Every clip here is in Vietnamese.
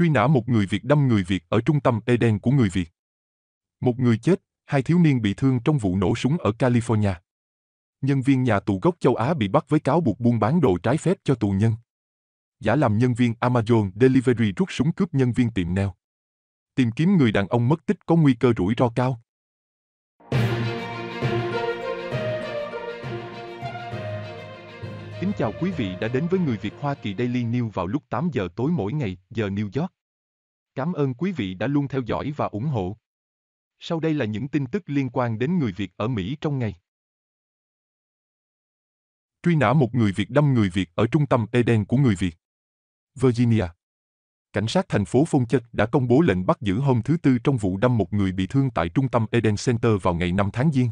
truy nã một người Việt đâm người Việt ở trung tâm Eden của người Việt. Một người chết, hai thiếu niên bị thương trong vụ nổ súng ở California. Nhân viên nhà tù gốc châu Á bị bắt với cáo buộc buôn bán đồ trái phép cho tù nhân. Giả làm nhân viên Amazon Delivery rút súng cướp nhân viên tiệm nail. Tìm kiếm người đàn ông mất tích có nguy cơ rủi ro cao. Kính chào quý vị đã đến với Người Việt Hoa Kỳ Daily News vào lúc 8 giờ tối mỗi ngày, giờ New York. Cảm ơn quý vị đã luôn theo dõi và ủng hộ. Sau đây là những tin tức liên quan đến người Việt ở Mỹ trong ngày. Truy nã một người Việt đâm người Việt ở trung tâm Eden của người Việt. Virginia. Cảnh sát thành phố Phong Chất đã công bố lệnh bắt giữ hôm thứ Tư trong vụ đâm một người bị thương tại trung tâm Eden Center vào ngày 5 tháng Giêng.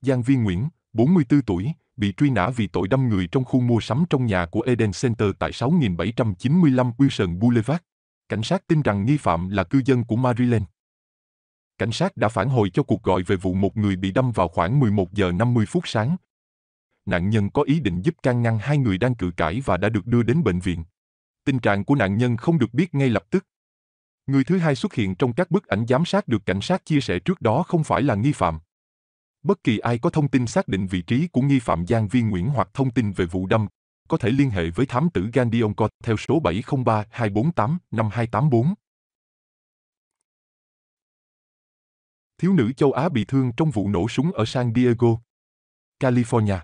Giang viên Nguyễn, 44 tuổi, bị truy nã vì tội đâm người trong khu mua sắm trong nhà của Eden Center tại 6795 Wilson Boulevard. Cảnh sát tin rằng nghi phạm là cư dân của Maryland. Cảnh sát đã phản hồi cho cuộc gọi về vụ một người bị đâm vào khoảng 11 giờ 50 phút sáng. Nạn nhân có ý định giúp can ngăn hai người đang cự cãi và đã được đưa đến bệnh viện. Tình trạng của nạn nhân không được biết ngay lập tức. Người thứ hai xuất hiện trong các bức ảnh giám sát được cảnh sát chia sẻ trước đó không phải là nghi phạm Bất kỳ ai có thông tin xác định vị trí của nghi phạm Giang Viên Nguyễn hoặc thông tin về vụ đâm, có thể liên hệ với thám tử Gandion Cot theo số 703 248 5284. Thiếu nữ châu Á bị thương trong vụ nổ súng ở San Diego, California.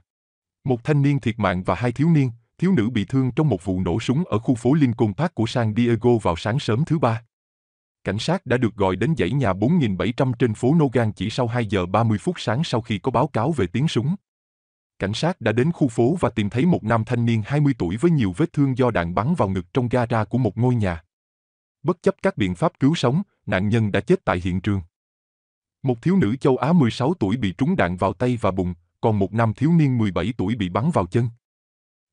Một thanh niên thiệt mạng và hai thiếu niên, thiếu nữ bị thương trong một vụ nổ súng ở khu phố Lincoln Park của San Diego vào sáng sớm thứ ba cảnh sát đã được gọi đến dãy nhà 4.700 trên phố Nogan chỉ sau 2 giờ 30 phút sáng sau khi có báo cáo về tiếng súng. Cảnh sát đã đến khu phố và tìm thấy một nam thanh niên 20 tuổi với nhiều vết thương do đạn bắn vào ngực trong gara của một ngôi nhà. Bất chấp các biện pháp cứu sống, nạn nhân đã chết tại hiện trường. Một thiếu nữ châu Á 16 tuổi bị trúng đạn vào tay và bụng, còn một nam thiếu niên 17 tuổi bị bắn vào chân.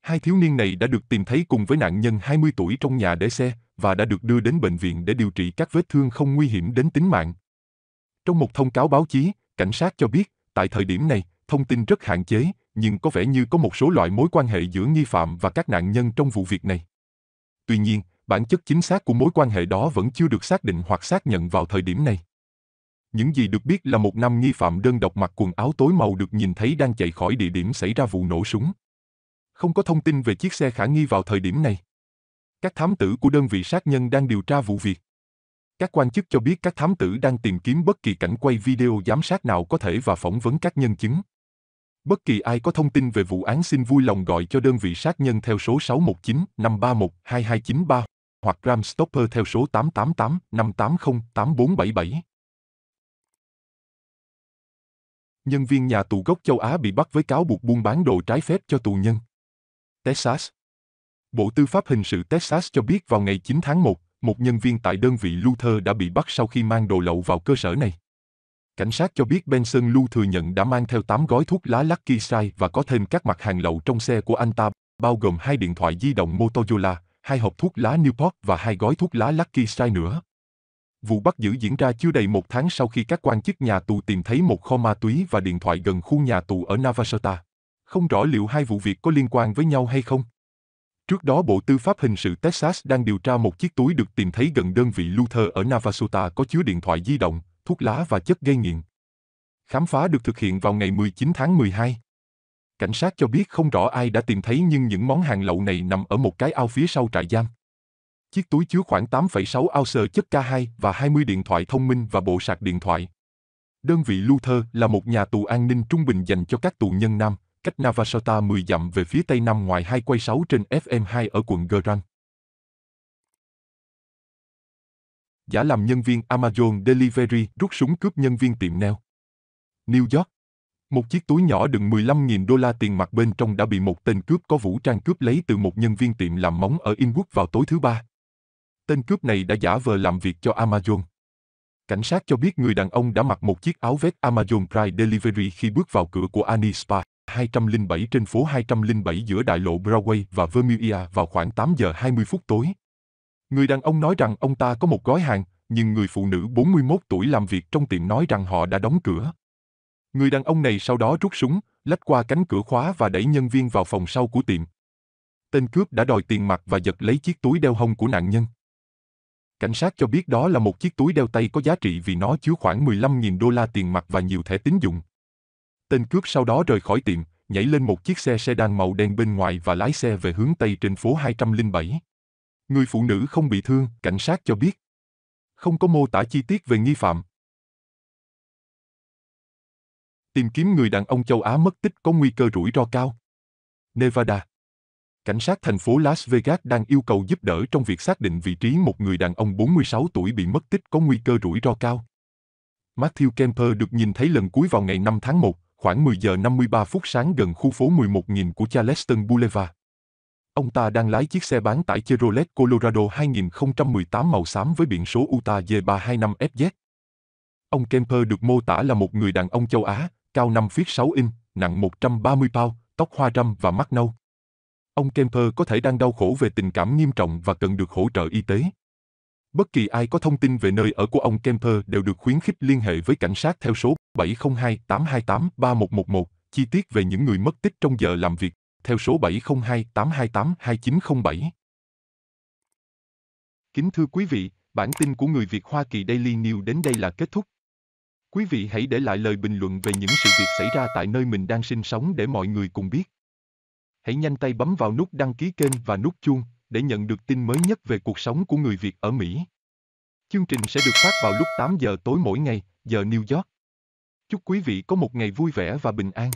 Hai thiếu niên này đã được tìm thấy cùng với nạn nhân 20 tuổi trong nhà để xe, và đã được đưa đến bệnh viện để điều trị các vết thương không nguy hiểm đến tính mạng. Trong một thông cáo báo chí, cảnh sát cho biết, tại thời điểm này, thông tin rất hạn chế, nhưng có vẻ như có một số loại mối quan hệ giữa nghi phạm và các nạn nhân trong vụ việc này. Tuy nhiên, bản chất chính xác của mối quan hệ đó vẫn chưa được xác định hoặc xác nhận vào thời điểm này. Những gì được biết là một nam nghi phạm đơn độc mặc quần áo tối màu được nhìn thấy đang chạy khỏi địa điểm xảy ra vụ nổ súng. Không có thông tin về chiếc xe khả nghi vào thời điểm này. Các thám tử của đơn vị sát nhân đang điều tra vụ việc. Các quan chức cho biết các thám tử đang tìm kiếm bất kỳ cảnh quay video giám sát nào có thể và phỏng vấn các nhân chứng. Bất kỳ ai có thông tin về vụ án xin vui lòng gọi cho đơn vị sát nhân theo số 619 531 2293 hoặc Ram Stopper theo số 888 580 8477. Nhân viên nhà tù gốc châu Á bị bắt với cáo buộc buôn bán đồ trái phép cho tù nhân. Texas Bộ Tư pháp Hình sự Texas cho biết vào ngày 9 tháng 1, một nhân viên tại đơn vị Luther đã bị bắt sau khi mang đồ lậu vào cơ sở này. Cảnh sát cho biết Benson Lu thừa nhận đã mang theo 8 gói thuốc lá Lucky Strike và có thêm các mặt hàng lậu trong xe của anh ta, bao gồm hai điện thoại di động Motorola, hai hộp thuốc lá Newport và hai gói thuốc lá Lucky Strike nữa. Vụ bắt giữ diễn ra chưa đầy một tháng sau khi các quan chức nhà tù tìm thấy một kho ma túy và điện thoại gần khu nhà tù ở Navasota. Không rõ liệu hai vụ việc có liên quan với nhau hay không. Trước đó Bộ Tư pháp Hình sự Texas đang điều tra một chiếc túi được tìm thấy gần đơn vị Luther ở Navasota có chứa điện thoại di động, thuốc lá và chất gây nghiện. Khám phá được thực hiện vào ngày 19 tháng 12. Cảnh sát cho biết không rõ ai đã tìm thấy nhưng những món hàng lậu này nằm ở một cái ao phía sau trại giam. Chiếc túi chứa khoảng 8,6 ounce chất K2 và 20 điện thoại thông minh và bộ sạc điện thoại. Đơn vị Luther là một nhà tù an ninh trung bình dành cho các tù nhân nam, cách Navasota 10 dặm về phía tây nam ngoài hai quay 6 trên FM2 ở quận Gerang. Giả làm nhân viên Amazon Delivery rút súng cướp nhân viên tiệm nail. New York. Một chiếc túi nhỏ đựng 15.000 đô la tiền mặt bên trong đã bị một tên cướp có vũ trang cướp lấy từ một nhân viên tiệm làm móng ở Inwood vào tối thứ ba. Tên cướp này đã giả vờ làm việc cho Amazon. Cảnh sát cho biết người đàn ông đã mặc một chiếc áo vest Amazon Prime Delivery khi bước vào cửa của Annie Spa. 207 trên phố 207 giữa đại lộ Broadway và Vermeer vào khoảng 8 giờ 20 phút tối. Người đàn ông nói rằng ông ta có một gói hàng, nhưng người phụ nữ 41 tuổi làm việc trong tiệm nói rằng họ đã đóng cửa. Người đàn ông này sau đó rút súng, lách qua cánh cửa khóa và đẩy nhân viên vào phòng sau của tiệm. Tên cướp đã đòi tiền mặt và giật lấy chiếc túi đeo hông của nạn nhân. Cảnh sát cho biết đó là một chiếc túi đeo tay có giá trị vì nó chứa khoảng 15.000 đô la tiền mặt và nhiều thẻ tín dụng. Tên cướp sau đó rời khỏi tiệm, nhảy lên một chiếc xe sedan màu đen bên ngoài và lái xe về hướng Tây trên phố 207. Người phụ nữ không bị thương, cảnh sát cho biết. Không có mô tả chi tiết về nghi phạm. Tìm kiếm người đàn ông châu Á mất tích có nguy cơ rủi ro cao. Nevada Cảnh sát thành phố Las Vegas đang yêu cầu giúp đỡ trong việc xác định vị trí một người đàn ông 46 tuổi bị mất tích có nguy cơ rủi ro cao. Matthew Kemper được nhìn thấy lần cuối vào ngày 5 tháng 1, khoảng 10 giờ 53 phút sáng gần khu phố 11.000 của Charleston Boulevard. Ông ta đang lái chiếc xe bán tải Chevrolet Colorado 2018 màu xám với biển số Utah J325FZ. Ông Kemper được mô tả là một người đàn ông châu Á, cao 5 feet 6 inch, nặng 130 pound, tóc hoa râm và mắt nâu. Ông Kemper có thể đang đau khổ về tình cảm nghiêm trọng và cần được hỗ trợ y tế. Bất kỳ ai có thông tin về nơi ở của ông Kemper đều được khuyến khích liên hệ với cảnh sát theo số 702 828 3111, chi tiết về những người mất tích trong giờ làm việc, theo số 702 828 2907. Kính thưa quý vị, bản tin của người Việt Hoa Kỳ Daily News đến đây là kết thúc. Quý vị hãy để lại lời bình luận về những sự việc xảy ra tại nơi mình đang sinh sống để mọi người cùng biết. Hãy nhanh tay bấm vào nút đăng ký kênh và nút chuông để nhận được tin mới nhất về cuộc sống của người Việt ở Mỹ. Chương trình sẽ được phát vào lúc 8 giờ tối mỗi ngày, giờ New York. Chúc quý vị có một ngày vui vẻ và bình an.